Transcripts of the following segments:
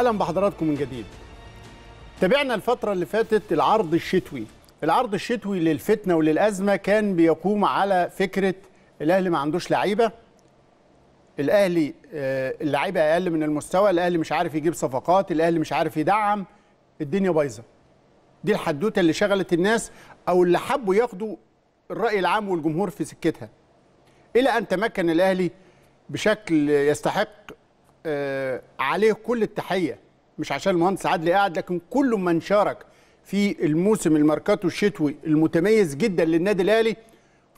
اهلا بحضراتكم من جديد تابعنا الفتره اللي فاتت العرض الشتوي العرض الشتوي للفتنه وللازمه كان بيقوم على فكره الاهلي ما عندوش لعيبه الاهلي آه، اللعيبه اقل من المستوى الاهلي مش عارف يجيب صفقات الاهلي مش عارف يدعم الدنيا بايظه دي الحدوته اللي شغلت الناس او اللي حبوا ياخدوا الراي العام والجمهور في سكتها الى ان تمكن الاهلي بشكل يستحق آه، عليه كل التحيه مش عشان المهندس عدلي قاعد لكن كل من شارك في الموسم الماركاتو الشتوي المتميز جدا للنادي الاهلي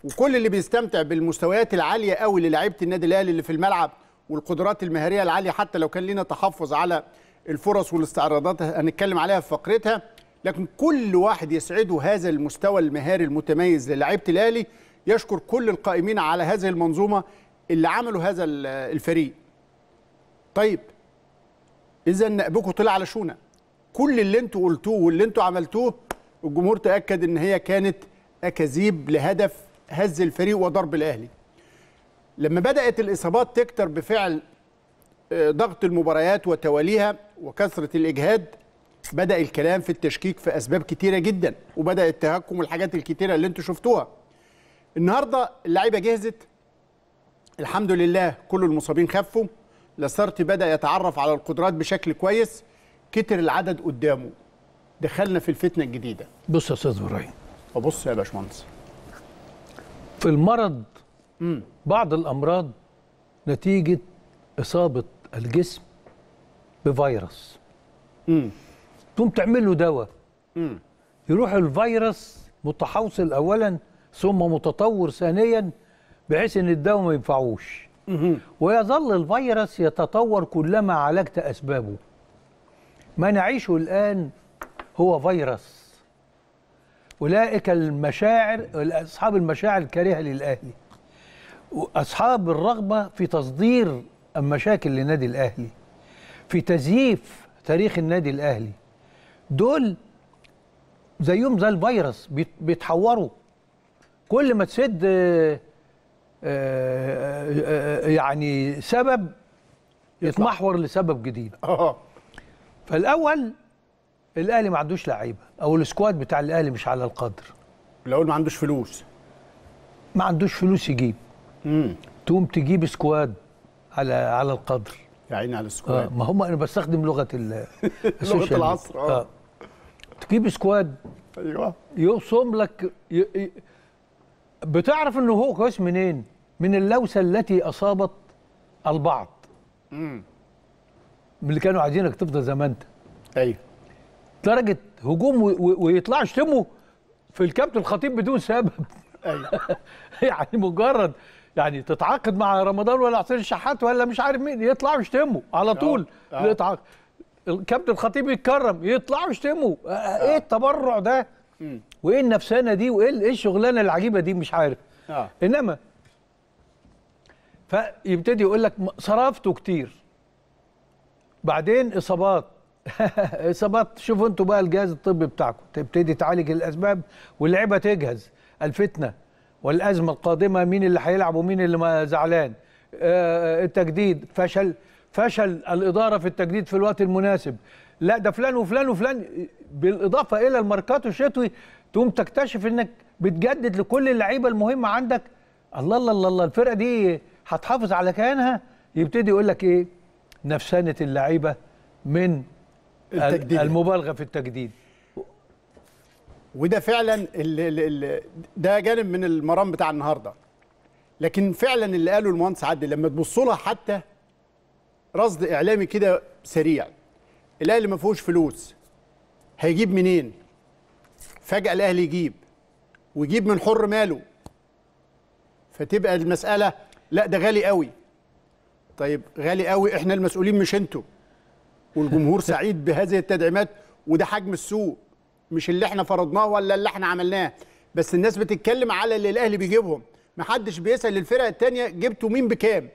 وكل اللي بيستمتع بالمستويات العاليه قوي للاعيبه النادي الاهلي اللي في الملعب والقدرات المهارية العاليه حتى لو كان لنا تحفظ على الفرص والاستعراضات هنتكلم عليها في فقرتها لكن كل واحد يسعده هذا المستوى المهاري المتميز للاعيبه الاهلي يشكر كل القائمين على هذه المنظومه اللي عملوا هذا الفريق طيب اذا نقبكم طلع على شونا كل اللي انتوا قلتوه واللي انتوا عملتوه الجمهور تاكد ان هي كانت اكاذيب لهدف هز الفريق وضرب الاهلي لما بدات الاصابات تكتر بفعل آه، ضغط المباريات وتواليها وكثره الاجهاد بدا الكلام في التشكيك في اسباب كتيره جدا وبدا التهكم والحاجات الكتيره اللي انتوا شفتوها النهارده اللعيبه جهزت الحمد لله كل المصابين خفوا لاسارتي بدا يتعرف على القدرات بشكل كويس كتر العدد قدامه دخلنا في الفتنه الجديده بص يا استاذ ابراهيم ابص يا باشمهندس في المرض مم. بعض الامراض نتيجه اصابه الجسم بفيروس تقوم تعمل له دواء يروح الفيروس متحوصل اولا ثم متطور ثانيا بحيث ان الدواء ما ينفعوش ويظل الفيروس يتطور كلما عالجت أسبابه ما نعيشه الآن هو فيروس أولئك المشاعر أصحاب المشاعر الكريهة للأهلي أصحاب الرغبة في تصدير المشاكل للنادي الأهلي في تزييف تاريخ النادي الأهلي دول زيهم زي الفيروس بيتحوروا كل ما تسد آه، آه، آه، يعني سبب يتمحور لسبب جديد اه فالاول الاهلي ما عندوش لعيبه او السكواد بتاع الاهلي مش على القدر الاول ما عندوش فلوس ما عندوش فلوس يجيب امم تقوم تجيب سكواد على على القدر يا عيني على السكواد آه ما هم انا بستخدم لغه لغه العصر اه, آه. تجيب سكواد ايوه يقسم لك ي... ي... بتعرف انه هو كويس منين من اللوسه التي اصابت البعض امم اللي كانوا عايزينك تفضل زي ما انت ايوه درجه هجوم ويطلعوا يشتموا في الكابتن الخطيب بدون سبب ايوه يعني مجرد يعني تتعاقد مع رمضان ولا حسين الشحات ولا مش عارف مين يطلعوا يشتموا على آه. طول الاتعاقد آه. الكابتن الخطيب يتكرم يطلعوا يشتموا آه، ايه التبرع ده وايه النفسانه دي وايه إيه الشغلانه العجيبه دي مش عارف انما فيبتدي يقول لك صرفته كتير بعدين اصابات اصابات شوفوا انتوا بقى الجهاز الطبي بتاعكم تبتدي تعالج الاسباب واللعيبه تجهز الفتنه والازمه القادمه مين اللي هيلعب ومين اللي ما زعلان آه،, اه التجديد فشل فشل الاداره في التجديد في الوقت المناسب لا ده فلان وفلان وفلان بالاضافه الى الماركات الشتوي تقوم تكتشف انك بتجدد لكل اللعيبه المهمه عندك الله الله, الله الفرقه دي هتحافظ على كيانها يبتدي يقول لك ايه نفسانه اللعيبه من التجديد. المبالغه في التجديد وده فعلا اللي اللي ده جانب من المرام بتاع النهارده لكن فعلا اللي قاله المهندس عدلي لما تبص لها حتى رصد اعلامي كده سريع الاهلي ما فيهوش فلوس هيجيب منين فجاه الاهلي يجيب ويجيب من حر ماله فتبقى المساله لا ده غالي قوي طيب غالي قوي احنا المسؤولين مش انتوا والجمهور سعيد بهذه التدعيمات وده حجم السوق مش اللي احنا فرضناه ولا اللي احنا عملناه بس الناس بتتكلم على اللي الاهلي بيجيبهم محدش بيسال الفرقه الثانيه جبتوا مين بكام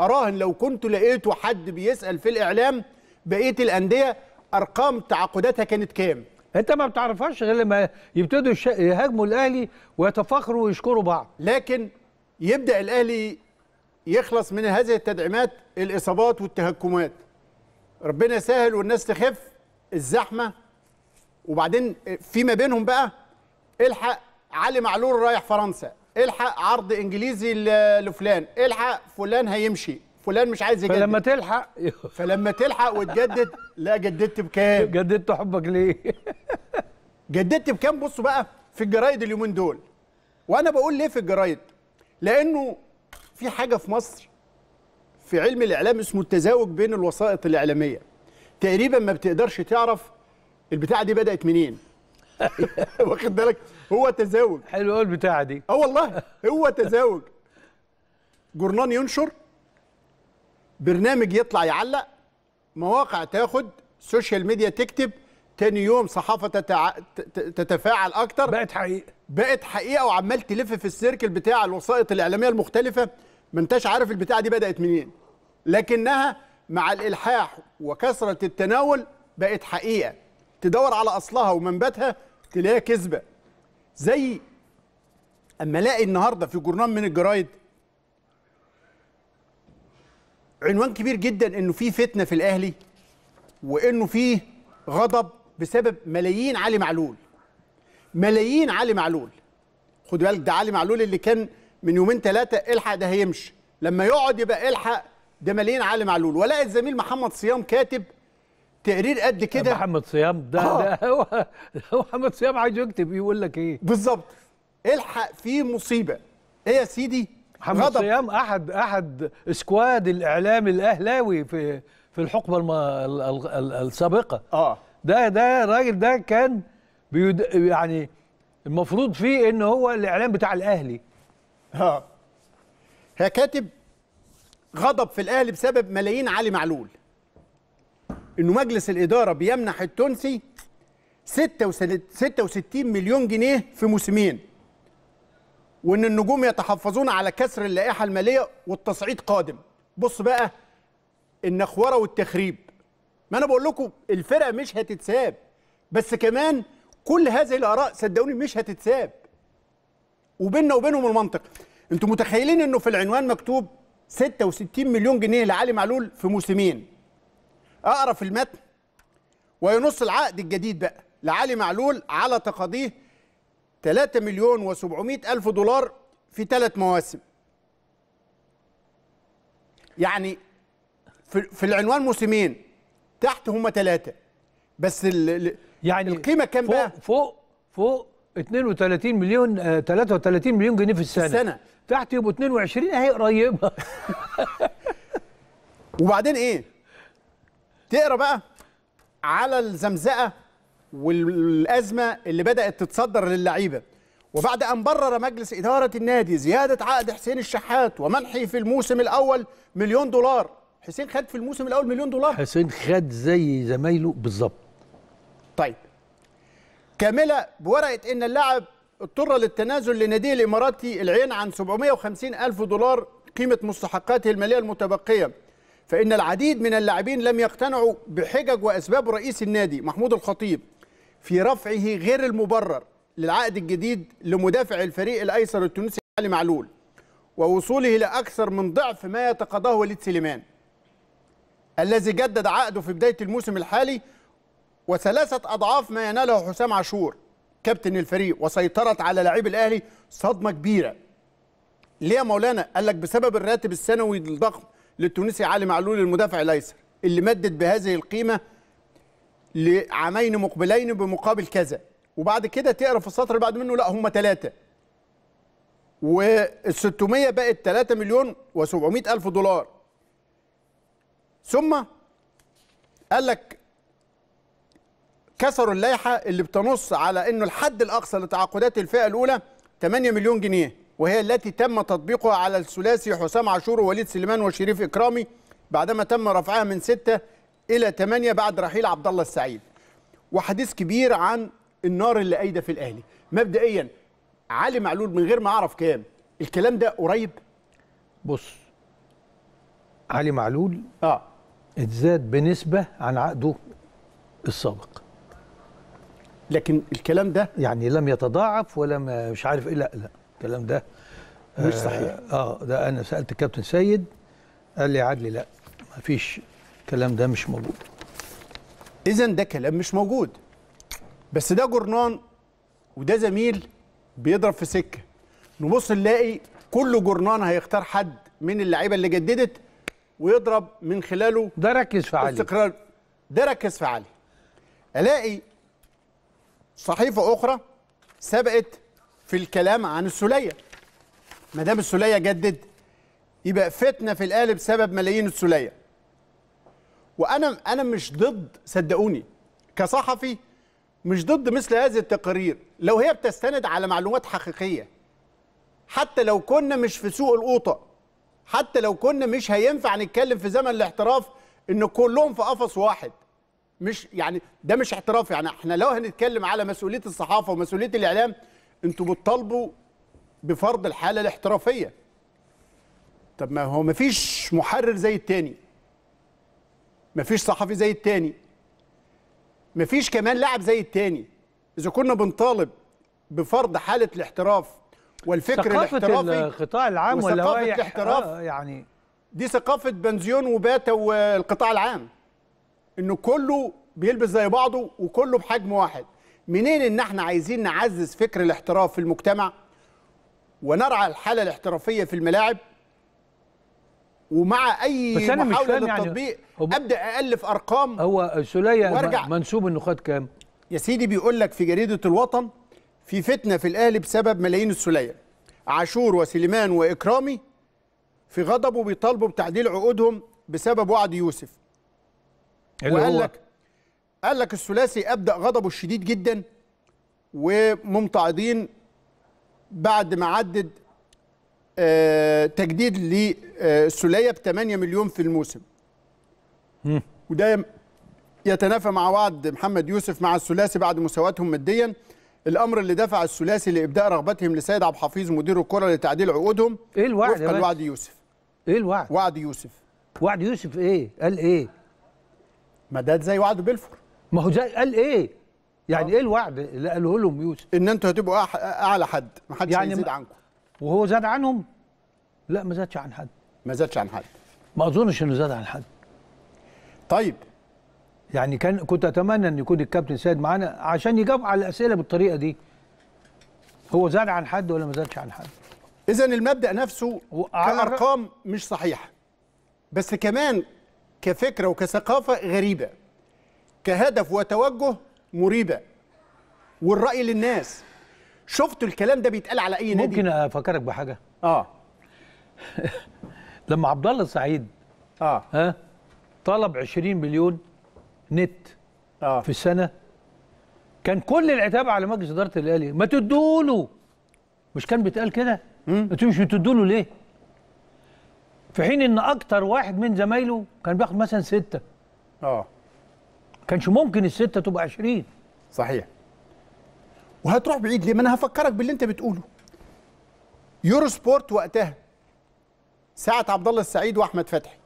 اراهن لو كنت لقيتوا حد بيسال في الاعلام بقيه الانديه ارقام تعاقداتها كانت كام انت ما بتعرفهاش غير لما يبتدوا يهاجموا الاهلي ويتفاخروا ويشكروا بعض لكن يبدا الاهلي يخلص من هذه التدعيمات الاصابات والتهكمات ربنا يسهل والناس تخف الزحمه وبعدين فيما بينهم بقى الحق علي معلول رايح فرنسا الحق عرض انجليزي لفلان الحق فلان هيمشي فلان مش عايز يجدد فلما تلحق فلما تلحق وتجدد لا جددت بكام جددت حبك ليه جددت بكام بصوا بقى في الجرايد اليومين دول وانا بقول ليه في الجرايد لانه في حاجه في مصر في علم الاعلام اسمه التزاوج بين الوسائط الاعلاميه تقريبا ما بتقدرش تعرف البتاعه دي بدات منين واخد بالك هو تزاوج حلو قوي البتاعه دي اه والله هو تزاوج جورنان ينشر برنامج يطلع يعلق مواقع تاخد سوشيال ميديا تكتب تاني يوم صحافة تتع... تتفاعل أكتر بقت حقيقة بقت حقيقة وعمال تلف في السيركل بتاع الوسائط الإعلامية المختلفة ما انتش عارف البتاعه دي بدات منين لكنها مع الالحاح وكثره التناول بقت حقيقه تدور على اصلها ومنبتها تلاقيها كذبه زي اما الاقي النهارده في جورنال من الجرايد عنوان كبير جدا انه في فتنه في الاهلي وانه في غضب بسبب ملايين علي معلول ملايين علي معلول خد بالك ده علي معلول اللي كان من يومين ثلاثه الحق ده هيمشي لما يقعد يبقى الحق ده مليان علي معلول ولا الزميل محمد صيام كاتب تقرير قد كده محمد صيام ده, آه. ده هو محمد صيام عايز يكتب يقول لك ايه بالظبط الحق في مصيبه ايه يا سيدي محمد غضب. صيام احد احد سكواد الاعلام الاهلاوي في في الحقبه الم... ال... ال... ال... السابقه اه ده ده الراجل ده كان بيد... يعني المفروض فيه ان هو الاعلام بتاع الاهلي ها ها كاتب غضب في الاهلي بسبب ملايين علي معلول انه مجلس الاداره بيمنح التونسي 66 مليون جنيه في موسمين وان النجوم يتحفظون على كسر اللائحه الماليه والتصعيد قادم بص بقى النخوره والتخريب ما انا بقول لكم الفرقه مش هتتساب بس كمان كل هذه الاراء صدقوني مش هتتساب وبيننا وبينهم المنطق انتم متخيلين انه في العنوان مكتوب 66 مليون جنيه لعلي معلول في موسمين اقرا في المتن وينص العقد الجديد بقى لعلي معلول على تقاضيه 3 مليون و700 الف دولار في ثلاث مواسم يعني في العنوان موسمين تحت هم ثلاثه بس يعني القيمه كام بقى فوق فوق 32 مليون 33 آه، مليون جنيه في السنه في السنه تحت يبقوا 22 اهي قريبه وبعدين ايه تقرا بقى على الزمزقه والازمه اللي بدات تتصدر للعيبه وبعد ان برر مجلس اداره النادي زياده عقد حسين الشحات ومنحي في الموسم الاول مليون دولار حسين خد في الموسم الاول مليون دولار حسين خد زي زمايله بالظبط طيب كامله بورقه ان اللاعب اضطر للتنازل لناديه الاماراتي العين عن 750 الف دولار قيمه مستحقاته الماليه المتبقيه فان العديد من اللاعبين لم يقتنعوا بحجج واسباب رئيس النادي محمود الخطيب في رفعه غير المبرر للعقد الجديد لمدافع الفريق الايسر التونسي علي معلول ووصوله لاكثر من ضعف ما يتقاضاه وليد سليمان الذي جدد عقده في بدايه الموسم الحالي وثلاثة أضعاف ما يناله حسام عاشور كابتن الفريق وسيطرت على لعيب الأهلي صدمة كبيرة ليه يا مولانا قال لك بسبب الراتب السنوي الضخم للتونسي علي معلول المدافع الايسر اللي مدد بهذه القيمه لعامين مقبلين بمقابل كذا وبعد كده تقرا في السطر اللي بعد منه لا هم ثلاثه وال 600 بقت 3 مليون و700 الف دولار ثم قال لك كسروا اللائحه اللي بتنص على انه الحد الاقصى لتعاقدات الفئه الاولى 8 مليون جنيه وهي التي تم تطبيقها على الثلاثي حسام عاشور ووليد سليمان وشريف اكرامي بعدما تم رفعها من 6 الى 8 بعد رحيل عبد الله السعيد. وحديث كبير عن النار اللي قايده في الاهلي. مبدئيا علي معلول من غير ما اعرف كام الكلام ده قريب؟ بص علي معلول اه اتزاد بنسبه عن عقده السابق لكن الكلام ده يعني لم يتضاعف ولا مش عارف ايه لا لا الكلام ده مش آه، صحيح اه ده انا سالت الكابتن سيد قال لي عدلي لا ما فيش الكلام ده مش موجود اذا ده كلام مش موجود بس ده جرنان وده زميل بيضرب في سكه نبص نلاقي كل جرنان هيختار حد من اللعيبه اللي جددت ويضرب من خلاله ده ركز في علي استقرار ده ركز في علي الاقي صحيفة أخرى سبقت في الكلام عن السلية ما دام جدد يبقى فتنة في القالب سبب ملايين السلية وأنا أنا مش ضد صدقوني كصحفي مش ضد مثل هذه التقارير لو هي بتستند على معلومات حقيقية حتى لو كنا مش في سوق القوطة حتى لو كنا مش هينفع نتكلم في زمن الاحتراف إن كلهم في قفص واحد مش يعني ده مش اعتراف يعني احنا لو هنتكلم على مسؤوليه الصحافه ومسؤوليه الاعلام انتوا بتطالبوا بفرض الحاله الاحترافيه طب ما هو مفيش محرر زي التاني مفيش صحفي زي التاني مفيش كمان لاعب زي التاني اذا كنا بنطالب بفرض حاله الاحتراف والفكر الاحترافي ثقافه القطاع العام ولا الاحتراف آه، يعني دي ثقافه بنزيون وباتا والقطاع العام انه كله بيلبس زي بعضه وكله بحجم واحد منين ان احنا عايزين نعزز فكر الاحتراف في المجتمع ونرعى الحاله الاحترافيه في الملاعب ومع اي بس أنا محاوله مش يعني للتطبيق يعني ابدا الف ارقام هو سلية منسوب النخات كام يا سيدي بيقول لك في جريده الوطن في فتنه في الاهلي بسبب ملايين السليه عاشور وسليمان واكرامي في غضبه بيطالبوا بتعديل عقودهم بسبب وعد يوسف وقال لك قال لك الثلاثي ابدا غضبه الشديد جدا وممتعضين بعد ما عدد آه، تجديد للسليه ب 8 مليون في الموسم وده يتنافى مع وعد محمد يوسف مع الثلاثي بعد مساواتهم ماديا الامر اللي دفع الثلاثي لابداء رغبتهم لسيد عبد الحفيظ مدير الكره لتعديل عقودهم ايه الوعد وفقا لوعد يوسف ايه الوعد وعد يوسف وعد يوسف ايه قال ايه ما ده زي وعد بلفور ما هو زي قال ايه يعني أوه. ايه الوعد اللي قاله لهم يوسف ان انتوا هتبقوا اعلى حد ما حدش يعني هيزيد عنكم وهو زاد عنهم لا ما زادش عن حد ما زادش عن حد ما اظنش انه زاد عن حد طيب يعني كان كنت اتمنى ان يكون الكابتن سيد معانا عشان يجاوب على الاسئله بالطريقه دي هو زاد عن حد ولا ما زادش عن حد اذا المبدا نفسه كارقام مش صحيحه بس كمان كفكره وكثقافه غريبه كهدف وتوجه مريبه والراي للناس شفتوا الكلام ده بيتقال على اي نادي ممكن افكرك بحاجه اه لما عبد الله سعيد اه ها طلب 20 مليون نت آه. في السنه كان كل العتاب على مجلس اداره الاهلي ما تدوله مش كان بيتقال كده انتوا مش بتدوله ليه في حين ان اكتر واحد من زمايله كان بياخد مثلا سته اه كانش ممكن السته تبقى 20 صحيح وهتروح بعيد ليه ما انا هفكرك باللي انت بتقوله يورو سبورت وقتها ساعه عبد الله السعيد واحمد فتحي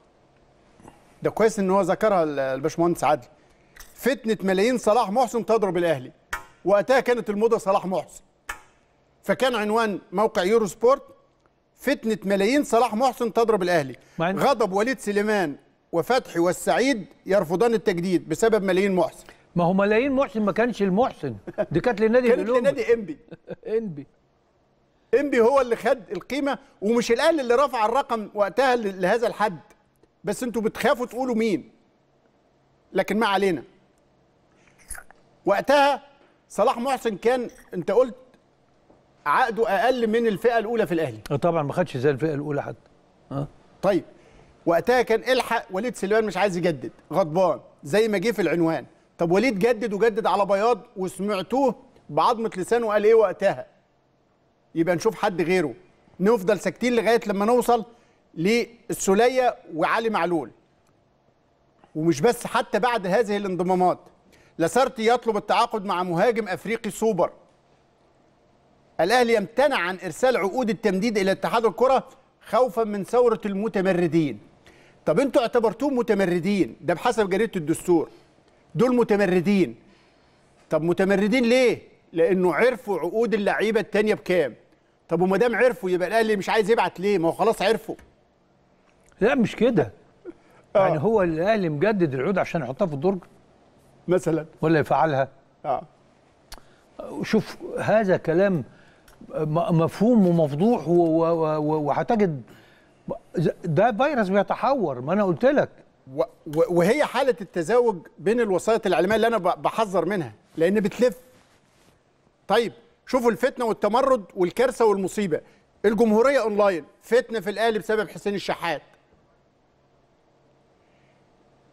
ده كويس ان هو ذكرها الباشمهندس عادل فتنه ملايين صلاح محسن تضرب الاهلي وقتها كانت الموضه صلاح محسن فكان عنوان موقع يورو سبورت فتنه ملايين صلاح محسن تضرب الاهلي غضب وليد سليمان وفتحي والسعيد يرفضان التجديد بسبب ملايين محسن ما هو ملايين محسن ما كانش المحسن دي كانت للنادي كانت لنادي انبي انبي انبي هو اللي خد القيمه ومش الاهلي اللي رفع الرقم وقتها لهذا الحد بس انتوا بتخافوا تقولوا مين لكن ما علينا وقتها صلاح محسن كان انت قلت عقده اقل من الفئه الاولى في الاهلي آه، طبعا ما خدش زي الفئه الاولى حتى أه؟ طيب وقتها كان الحق وليد سليمان مش عايز يجدد غضبان زي ما جه في العنوان طب وليد جدد وجدد على بياض وسمعتوه بعضمه لسانه قال ايه وقتها يبقى نشوف حد غيره نفضل ساكتين لغايه لما نوصل للسوليه وعلي معلول ومش بس حتى بعد هذه الانضمامات لاسارتي يطلب التعاقد مع مهاجم افريقي سوبر الاهلي يمتنع عن ارسال عقود التمديد الى اتحاد الكره خوفا من ثوره المتمردين طب انتوا اعتبرتوهم متمردين ده بحسب جريده الدستور دول متمردين طب متمردين ليه لانه عرفوا عقود اللعيبه التانية بكام طب وما دام عرفوا يبقى الاهلي مش عايز يبعت ليه ما هو خلاص عرفوا لا مش كده آه. يعني هو الاهلي مجدد العقود عشان يحطها في الدرج مثلا ولا يفعلها اه شوف هذا كلام مفهوم ومفضوح وهتجد ده فيروس بيتحور ما انا قلت لك وهي حاله التزاوج بين الوسائط العلميه اللي انا بحذر منها لان بتلف طيب شوفوا الفتنه والتمرد والكارثه والمصيبه الجمهوريه اونلاين فتنه في الاهلي بسبب حسين الشحات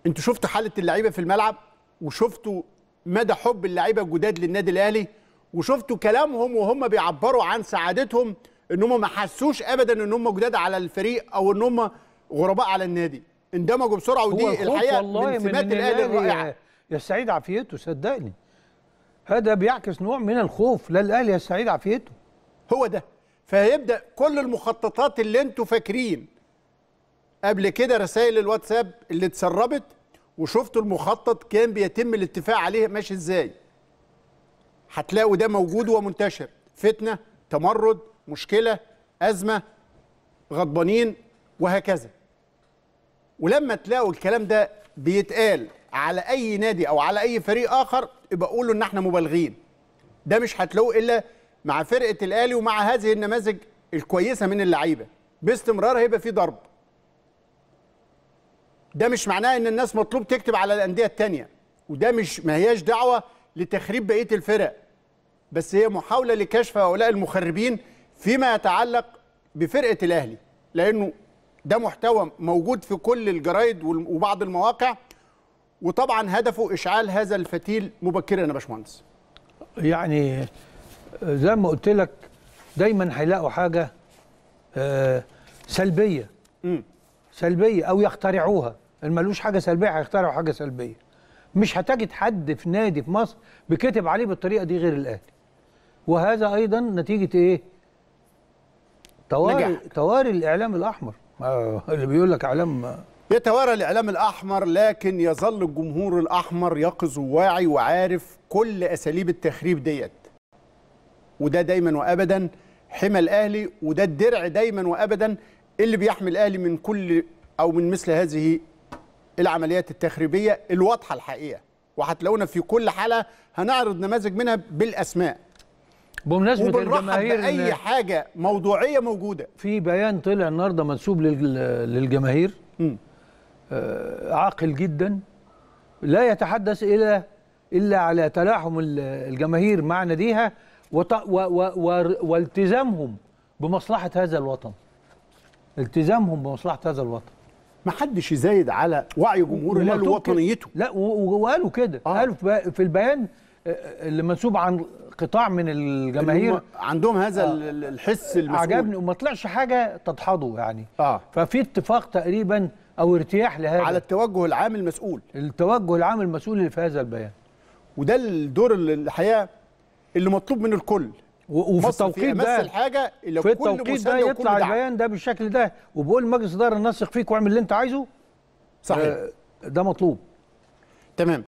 انتوا شفتوا حاله اللعيبه في الملعب وشفتوا مدى حب اللعيبه الجداد للنادي الاهلي وشفتوا كلامهم وهم بيعبروا عن سعادتهم ان هم ما حسوش ابدا ان هم جداد على الفريق او ان هم غرباء على النادي اندمجوا بسرعه ودي الحقيقه من سمات الاهلي الرائعه يا سعيد عافيته صدقني هذا بيعكس نوع من الخوف لا الاهلي يا سعيد عافيته هو ده فهيبدا كل المخططات اللي انتوا فاكرين قبل كده رسائل الواتساب اللي اتسربت وشفتوا المخطط كان بيتم الاتفاق عليه ماشي ازاي هتلاقوا ده موجود ومنتشر فتنه تمرد مشكله ازمه غضبانين وهكذا ولما تلاقوا الكلام ده بيتقال على اي نادي او على اي فريق اخر يبقى قولوا ان احنا مبالغين ده مش هتلاقوه الا مع فرقه الاهلي ومع هذه النماذج الكويسه من اللعيبه باستمرار هيبقى في ضرب ده مش معناه ان الناس مطلوب تكتب على الانديه الثانيه وده مش ما هياش دعوه لتخريب بقيه الفرق بس هي محاوله لكشف هؤلاء المخربين فيما يتعلق بفرقه الاهلي لانه ده محتوى موجود في كل الجرايد وبعض المواقع وطبعا هدفه اشعال هذا الفتيل مبكرا يا باشمهندس يعني زي ما قلت لك دايما هيلاقوا حاجه آه، سلبيه م. سلبيه او يخترعوها الملوش حاجه سلبيه هيخترعوا حاجه سلبيه مش هتجد حد في نادي في مصر بكتب عليه بالطريقه دي غير الاهلي وهذا ايضا نتيجه ايه تواري تواري الاعلام الاحمر آه، اللي بيقول لك اعلام يتوارى الاعلام الاحمر لكن يظل الجمهور الاحمر يقظ وواعي وعارف كل اساليب التخريب ديت وده دايما وابدا حمى الاهلي وده الدرع دايما وابدا اللي بيحمي الاهلي من كل او من مثل هذه العمليات التخريبيه الواضحه الحقيقه وهتلاقونا في كل حاله هنعرض نماذج منها بالاسماء بمناسبه الجماهير اي حاجه موضوعيه موجوده في بيان طلع النهارده منسوب للجماهير م. آه، عاقل جدا لا يتحدث الى الا على تلاحم الجماهير مع ناديها والتزامهم بمصلحه هذا الوطن التزامهم بمصلحه هذا الوطن ما حدش يزايد على وعي جمهور الاهلي ووطنيته لا وقالوا كده آه. قالوا في البيان آه، آه، اللي منسوب عن قطاع من الجماهير عندهم هذا آه. الحس المسؤول عجبني وما طلعش حاجه تدحضه يعني آه. ففي اتفاق تقريبا او ارتياح لهذا على التوجه العام المسؤول التوجه العام المسؤول اللي في هذا البيان وده الدور الحقيقه اللي مطلوب من الكل وفي التوقيت ده الحاجه اللي في التوقيت ده يطلع البيان ده بالشكل ده وبقول مجلس اداره نثق فيك واعمل اللي انت عايزه صحيح آه ده مطلوب تمام